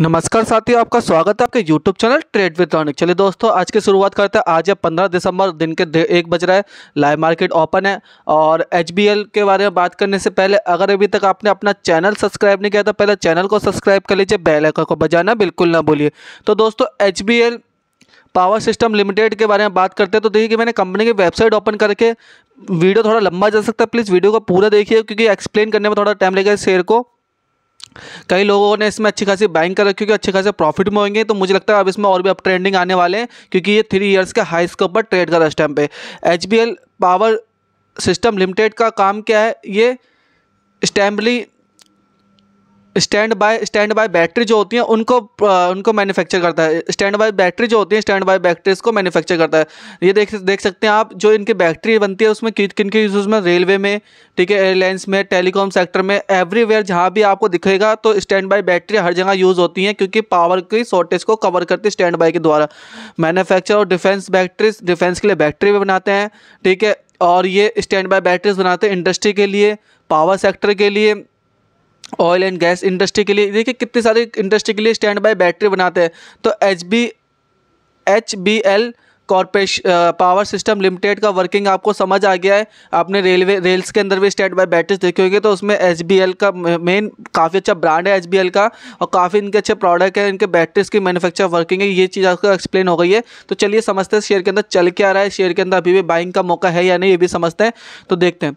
नमस्कार साथियों आपका स्वागत है आपके YouTube channel trade with Ronik चलिए दोस्तों आज की शुरुआत करते हैं आज है 15 दिसंबर दिन के एक बज रहा है लाइव मार्केट ओपन है और एच के बारे में बात करने से पहले अगर अभी तक आपने अपना चैनल सब्सक्राइब नहीं किया तो पहले चैनल को सब्सक्राइब कर लीजिए बेल आइकन को बजाना बिल्कुल ना भूलिए तो दोस्तों एच पावर सिस्टम लिमिटेड के बारे में बात करते हैं तो देखिए कि मैंने कंपनी की वेबसाइट ओपन करके वीडियो थोड़ा लंबा जा सकता है प्लीज़ वीडियो को पूरा देखिए क्योंकि एक्सप्लेन करने में थोड़ा टाइम लगेगा शेयर को कई लोगों ने इसमें अच्छी खासी बाइंग कर रखी क्योंकि अच्छे खासे प्रॉफिट में होंगे तो मुझे लगता है अब इसमें और भी अब ट्रेंडिंग आने वाले हैं क्योंकि ये थ्री ईयर्स के हाई स्कोप पर ट्रेड कर रहा है इस टाइम पे एच पावर सिस्टम लिमिटेड का काम क्या है ये स्टैम्बली standby standby battery जो होती है उनको उनको मैन्युफैक्चर करता है स्टैंड बाय बैटरी जो होती है स्टैंड बाय बैटरीज को मैन्युफैक्चर करता है ये देख देख सकते हैं आप जो इनकी बैटरी बनती है उसमें किन किन में रेलवे में ठीक है एयरलाइंस में टेलीकॉम सेक्टर में एवरीवेयर जहाँ भी आपको दिखेगा तो स्टैंड बाय बैटरी हर जगह यूज़ होती हैं क्योंकि पावर की शॉर्टेज को कवर करती है स्टैंड बाय के द्वारा मैन्युफैक्चर और डिफेंस बैटरीज डिफेंस के लिए बैटरी भी बनाते हैं ठीक है और ये स्टैंड बाय बैटरीज बनाते हैं इंडस्ट्री के लिए पावर सेक्टर के लिए ऑयल एंड गैस इंडस्ट्री के लिए देखिए कितनी सारी इंडस्ट्री के लिए स्टैंड बाई बैटरी बनाते हैं तो H B H B L corporation power system limited का वर्किंग आपको समझ आ गया है आपने रेलवे रेल्स के अंदर भी स्टैंड बाय बैटरीज देखे होंगे तो उसमें एच बी एल का मेन काफ़ी अच्छा ब्रांड है एच का और काफ़ी इनके अच्छे प्रोडक्ट हैं इनके बैटरीज की मैनुफैक्चर वर्किंग है ये चीज़ आपको एक्सप्लेन हो गई है तो चलिए समझते हैं शेयर के अंदर चल के आ रहा है शेयर के अंदर अभी भी बाइंग का मौका है या नहीं ये भी समझते हैं तो देखते हैं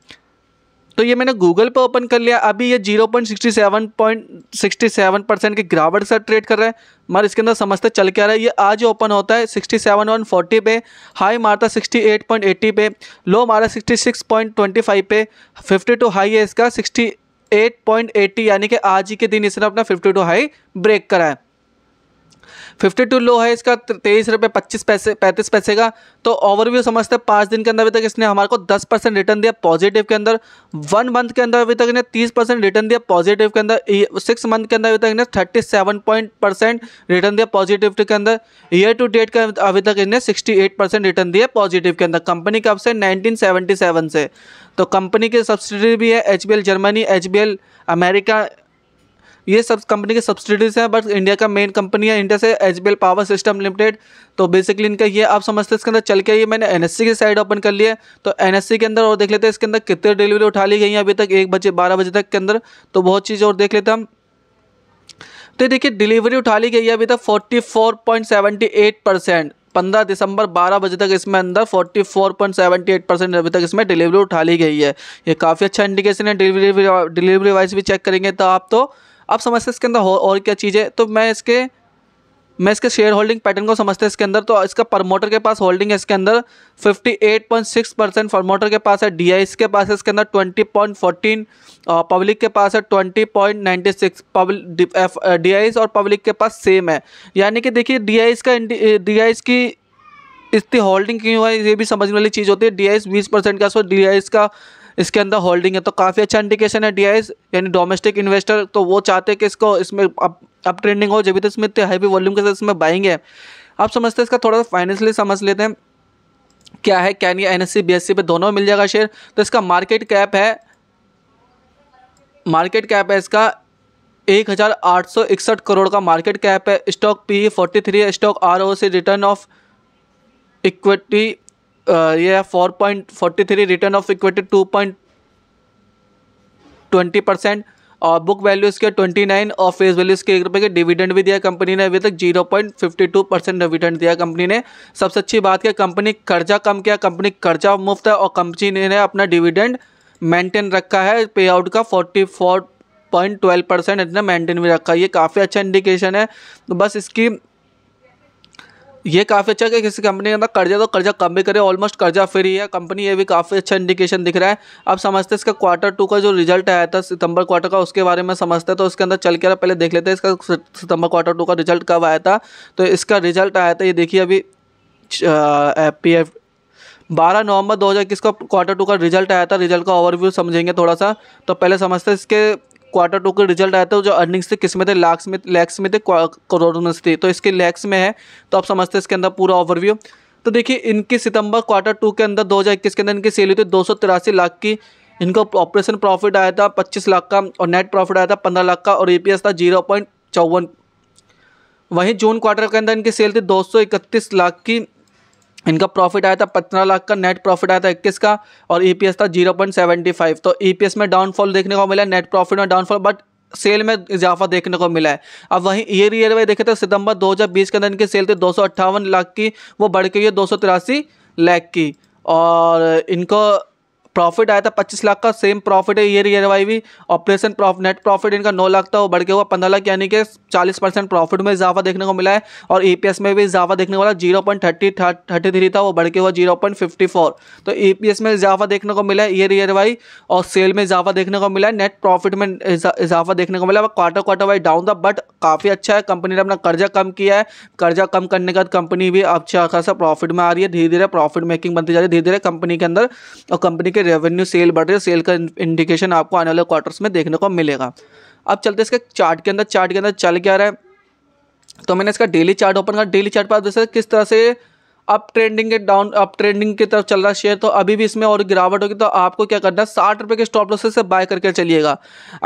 तो ये मैंने गूगल पर ओपन कर लिया अभी ये zero point sixty seven point sixty seven percent के गिरावट से ट्रेड कर रहा है मगर इसके अंदर समझते चल क्या रहा है ये आज ओपन होता है सिक्सटी सेवन वन फोर्टी पे हाई मारता सिक्सटी एट पॉइंट एट्टी पे लो मारा sixty six point twenty five पे फिफ्टी टू हाई है इसका सिक्सटी एट पॉइंट एट्टी यानी कि आज ही के दिन इसने अपना फिफ्टी टू हाई ब्रेक करा है फिफ्टी टू लो है इसका तेईस रुपये पच्चीस पैसे पैंतीस पैसे का तो ओवरव्यू समझते हैं पाँच दिन के अंदर अभी तक इसने हमारे को दस परसेंट रिटर्न दिया पॉजिटिव के अंदर वन मंथ के अंदर अभी तक इन्हें तीस परसेंट रिटर्न दिया पॉजिटिव के अंदर सिक्स मंथ के अंदर अभी तक इन्हें thirty seven point percent return दिया पॉजिटिव के अंदर ईयर टू डेट का अभी तक इन्हें सिक्सटी एट परसेंट रिटर्न दिया पॉजिटिव के अंदर कंपनी कब से नाइनटीन सेवन से तो कंपनी के सब्सिडी भी है एच जर्मनी एच अमेरिका ये सब कंपनी के सब्सिडीज हैं बट इंडिया का मेन कंपनी है इंडिया से एच पावर सिस्टम लिमिटेड तो बेसिकली इनका ये आप समझते हैं इसके अंदर चल के ये मैंने एन की साइड ओपन कर लिया तो एन के अंदर और देख लेते हैं इसके अंदर कितने डिलीवरी उठा ली गई है अभी तक एक बजे बारह बजे तक के अंदर तो बहुत चीज़ और देख लेते हैं हम तो देखिए डिलीवरी उठा ली गई है अभी तक फोर्टी परसेंट पंद्रह दिसंबर बारह बजे तक इसमें अंदर forty four point seventy eight percent अभी तक इसमें डिलीवरी उठा ली गई है ये काफ़ी अच्छा इंडिकेशन है डिलीवरी डिलीवरी वाइज भी चेक करेंगे तो आप तो आप समझते हैं इसके अंदर और क्या चीज़ है तो मैं इसके मैं इसके शेयर होल्डिंग पैटर्न को समझते हैं इसके अंदर तो इसका प्रमोटर के पास होल्डिंग है इसके अंदर 58.6 परसेंट प्रमोटर के पास है डी के पास है इसके अंदर 20.14 पब्लिक uh, के पास है 20.96 पब्लिक uh, और पब्लिक के पास सेम है यानी कि देखिए डी का डी uh, की इसकी होल्डिंग क्यों है ये भी समझने वाली चीज़ होती है डी बीस परसेंट के आसपास डी का इसके अंदर होल्डिंग है तो काफ़ी अच्छा इंडिकेशन है डी यानी डोमेस्टिक इन्वेस्टर तो वो चाहते हैं कि इसको इसमें अप अप ट्रेंडिंग हो जब भी तो इसमें इतने हैवी वॉल्यूम के साथ इसमें बाइंग है आप समझते हैं इसका थोड़ा सा फाइनेंशियली समझ लेते हैं क्या है कैन एन एस सी पे दोनों मिल जाएगा शेयर तो इसका मार्केट कैप है मार्केट कैप है इसका एक हज़ार आठ सौ इकसठ करोड़ का मार्केट कैप है स्टॉक पी फोर्टी थ्री है स्टॉक आर ओ से रिटर्न ऑफ इक्विटी ये है four point forty three return of equity two point twenty percent और बुक वैल्यू इसके ट्वेंटी नाइन और फेस वैल्यू इसके एक रुपये के डिविडेंड भी दिया कंपनी ने अभी तक zero point fifty two percent dividend दिया कंपनी ने सबसे अच्छी बात क्या कंपनी कर्जा कम किया कंपनी कर्जा मुफ्त है और कंपनी ने अपना डिविडेंड मेंटेन रखा है पे आउट का forty four point twelve percent इतना मेंटेन भी रखा है ये काफ़ी अच्छा इंडिकेशन है तो बस इसकी ये काफ़ी अच्छा कि किसी कंपनी के अंदर कर्जा तो कर्जा कम भी करे ऑलमोस्ट कर्जा फ्री है कंपनी ये भी काफ़ी अच्छा इंडिकेशन दिख रहा है अब समझते हैं इसका क्वार्टर टू का जो रिजल्ट आया था सितंबर क्वार्टर का उसके बारे में समझते हैं तो उसके अंदर चल के पहले देख लेते हैं इसका सितंबर क्वार्टर टू का रिजल्ट कब आया था तो इसका रिजल्ट आया था ये देखिए अभी पी एफ बारह नवंबर दो हज़ार इक्कीस का क्वार्टर टू का रिजल्ट आया था रिजल्ट का ओवरव्यू समझेंगे थोड़ा सा तो पहले समझते हैं इसके क्वार्टर टू का रिजल्ट आया था जो अर्निंग्स थे किस में थे लाख में लैक्स में थे करोड़ों में थे तो इसके लैक्स में है तो आप समझते हैं इसके अंदर पूरा ओवरव्यू तो देखिए इनकी सितंबर क्वार्टर टू के अंदर 2021 के अंदर इनकी सेल हुई थी दो लाख की इनका ऑपरेशन प्रॉफिट आया था पच्चीस लाख का और नेट प्रॉफिट आया था पंद्रह लाख का और एस था जीरो पॉइंट चौवन वहीं जून क्वार्टर के अंदर इनकी सेल थी इकतीस लाख की इनका प्रॉफिट आया था पंद्रह लाख का नेट प्रॉफिट आया था इक्कीस का और ईपीएस e था जीरो पॉइंट सेवेंटी फाइव तो ईपीएस e में डाउनफॉल देखने को मिला नेट प्रॉफिट में डाउनफॉल बट सेल में इजाफा देखने को मिला है अब वहीं ईयर ईयर में देखे तो सितंबर 2020 के अंदर इनकी सेल थी दो लाख की वो बढ़ गई है दो लाख की और इनको प्रॉफिट आया था पच्चीस लाख का सेम प्रॉफिट है ईयर ईयर वाई भी ऑपरेशन प्रॉफिट नेट प्रॉफिट इनका नौ लाख था वो बढ़ के हुआ पंद्रह लाख यानी कि चालीस परसेंट प्रॉफिट में इजाफा देखने को मिला है और ई e में भी इजाफा देखने वाला zero point thirty thirty three था वो बढ़ के हुआ जीरो पॉइंट फिफ्टी फोर तो ई e में इजाफा देखने को मिला है ईयर ईयर वाई और सेल में इजाफा देखने को मिला है नेट प्रॉफिट में इजाफा देखने को मिला क्वार्टर क्वार्टर वाई डाउन था बट काफ़ी अच्छा है कंपनी ने अपना कर्जा कम किया है कर्जा कम करने के बाद कंपनी भी अच्छा खासा प्रॉफिट में आ रही है धीरे धीरे प्रॉफिट मेकिंग बनती जा रही है धीरे धीरे कंपनी के अंदर और कंपनी के इसके रेवेन्यू सेल बढ़ रहे हैं सेल का इंडिकेशन आपको आने वाले क्वार्टर्स में देखने को मिलेगा अब चलते इसके चार्ट के अंदर चार्ट के अंदर चल क्या रहा है तो मैंने इसका डेली चार्ट ओपन कर डेली चार्ट पर आप देख सकते किस तरह से अप ट्रेंडिंग के डाउन अप ट्रेंडिंग की तरफ चल रहा शेयर तो अभी भी इसमें और गिरावट होगी तो आपको क्या करना है साठ रुपये के स्टॉप लॉस से बाय करके चलिएगा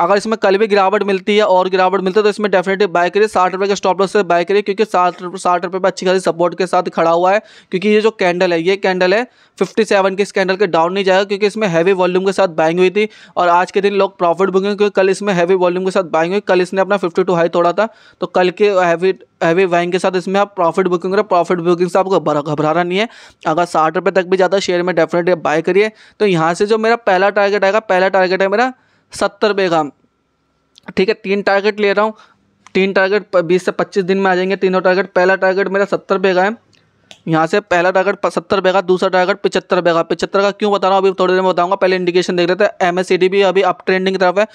अगर इसमें कल भी गिरावट मिलती है और गिरावट मिलती है तो इसमें डेफिनेटली बाय करिए साठ रुपये के स्टॉप लॉस से बाय करिए क्योंकि साठ साठ रुपये पर अच्छी खासी सपोर्ट के साथ खड़ा हुआ है क्योंकि ये जो कैंडल है ये कैंडल है फिफ्टी सेवन के इस कैंडल के डाउन नहीं जाएगा क्योंकि इसमें हैवी वॉल्यूम के साथ बाइंग हुई थी और आज के दिन लोग प्रॉफिट बुकिंग क्योंकि कल इसमें हैवी वॉल्यूम के साथ बाइंग हुई कल इसने अपना फिफ्टी टू हाई तोड़ा था तो कल के हैवी हैवी बाइंग के साथ इसमें आप प्रॉफिट बुकिंग प्रॉफिट बुकिंग से आपको घबराना नहीं है अगर साठ रुपये तक भी ज़्यादा शेयर में डेफिनेटली बाय करिए तो यहाँ से जो मेरा पहला टारगेट आएगा पहला टारगेट है मेरा सत्तर रुपये का ठीक है तीन टारगेट ले रहा हूँ तीन टारगेट बीस से पच्चीस दिन में आ जाएंगे तीनों टारगेट पहला टारगेट मेरा सत्तर रुपये का है यहाँ से पहला टारगेट सत्तर बेगा दूसरा टारगेट पिछहत्तर बेगा पिछहत्तर का क्यों बता रहा हूँ अभी थोड़ी देर में बताऊंगा पहले इंडिकेशन देख रहे थे एम भी अभी अप ट्रेंडिंग तरफ है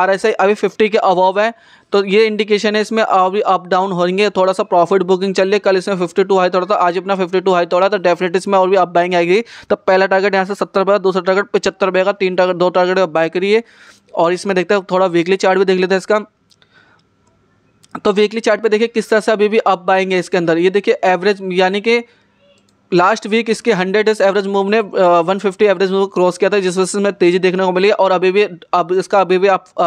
आर अभी फिफ्टी के अबव है तो ये इंडिकेशन है इसमें अभी अप डाउन होंगे थोड़ा सा प्रॉफिट बुकिंग चल रही है कल इसमें फिफ्टी टू हाई थोड़ा था आज अपना फिफ्टी टू हाई तोड़ा तो डेफिनेट इसमें और भी अप बाइंग आएगी तो पहला टारगेट यहाँ से सत्तर बेगा दूसरा टारगेट पचहत्तर बेगा तीन टारगेट दो टारगेट अप बाय करिए और इसमें देखते हैं थोड़ा वीकली चार्ट भी देख लेते हैं इसका तो वीकली चार्ट पे देखिए किस तरह से अभी भी अप आएंगे इसके अंदर ये देखिए एवरेज यानी कि लास्ट वीक इसके हंड्रेड डेज एवरेज मूव ने one fifty average move cross किया था जिस वजह से हमें तेजी देखने को मिली और अभी भी अब इसका अभी भी आप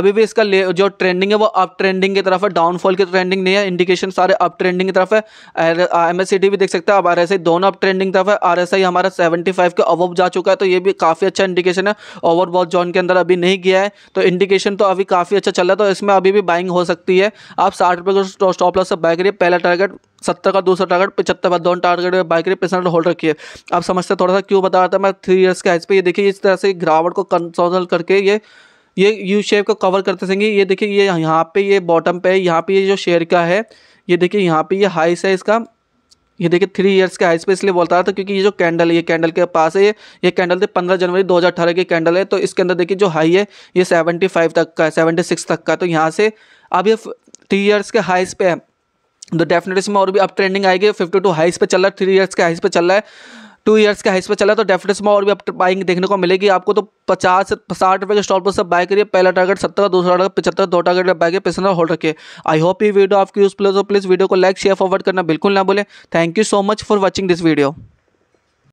अभी भी इसका जो ट्रेंडिंग है वो अप ट्रेंडिंग की तरफ है डाउनफॉल की ट्रेंडिंग नहीं है इंडिकेशन सारे अप ट्रेंडिंग की तरफ है एम एस भी देख सकते हैं अब आर दोनों अप ट्रेंडिंग तरफ है आर हमारा सेवेंटी के अवब जा चुका है तो ये भी काफ़ी अच्छा इंडिकेशन है ओवरबॉल जोन के अंदर अभी नहीं गया है तो इंडिकेशन तो अभी काफ़ी अच्छा चल रहा है तो इसमें अभी भी बाइंग हो सकती है आप साठ रुपये को स्टॉप लॉस से बाय करिए पहला टारगेट सत्तर का दो सौ टारगेट पचहत्तर का दोनों टारगेट में बाइक परसेंट होल्ड रखी है आप समझते थोड़ा सा क्यों बता रहा था मैं थ्री ईयर्स के हाइस पे ये देखिए इस तरह से गिरावट को कंसोल करके ये ये यू शेप को कवर करते रहेंगे ये देखिए ये यहाँ पे ये बॉटम पे यहाँ पे ये जो शेयर का है ये देखिए यहाँ पे ये हाइस है इसका ये देखिए थ्री इयर्स के हाइस पे इसलिए बोलता रहा था क्योंकि ये जो कैंडल है ये कैंडल के पास है ये ये कैंडल थे पंद्रह जनवरी 2018 की कैंडल है तो इसके अंदर देखिए जो हाई है ये 75 तक का है 76 तक का तो यहाँ से अब ये थ्री इयर्स के हाइस पे है तो डेफिनेटली इसमें और भी अप ट्रेंडिंग आएगी फिफ्टी टू हाइस पे चल रहा है थ्री ईयर्स के हाइस पे चल रहा है टू ईयर्स के हाइस पे चला तो डेफिनेटली में और भी अब बाइंग देखने को मिलेगी आपको तो पचास साठ रुपये के स्टॉल पर सब बाय करिए पहला टारगेट सत्तर दूसरा टारगेट पचहत्तर दो टारगेट बाय करिए पैसा होल्ड रखिए आई होप ये वीडियो आपकी यूज प्लेज हो प्लीज़ वीडियो को लाइक शेयर फॉरवर्ड करना बिल्कुल ना बोले thank you so much for watching this video